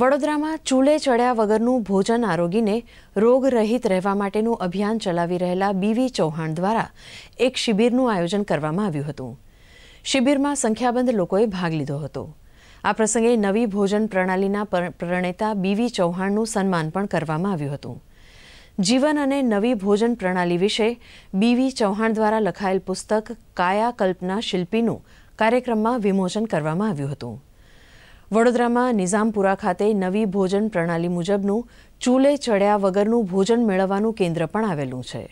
વડોદરામાં ચૂલે ચડ્યા વગરનું ભોજન આરોગીને રોગરહિત રહેવા માટેનું અભિયાન ચલાવી રહેલા બીવી ચૌહાણ દ્વારા એક શિબિરનું આયોજન કરવામાં આવ્યું હતું શિબિરમાં સંખ્યાબંધ લોકોએ ભાગ લીધો હતો આ પ્રસંગે નવી ભોજન પ્રણાલીના પ્રણેતા બીવી ચૌહાણનું સન્માન પણ કરવામાં આવ્યું હતું જીવન અને નવી ભોજન પ્રણાલી વિશે બીવી ચૌહાણ દ્વારા લખાયેલ પુસ્તક કાયાકલ્પના શિલ્પીનું કાર્યક્રમમાં વિમોચન કરવામાં આવ્યું હતું વડોદરામાં નિઝામપુરા ખાતે નવી ભોજન પ્રણાલી મુજબનું ચૂલે ચડ્યા વગરનું ભોજન મેળવવાનું કેન્દ્ર પણ આવેલું છે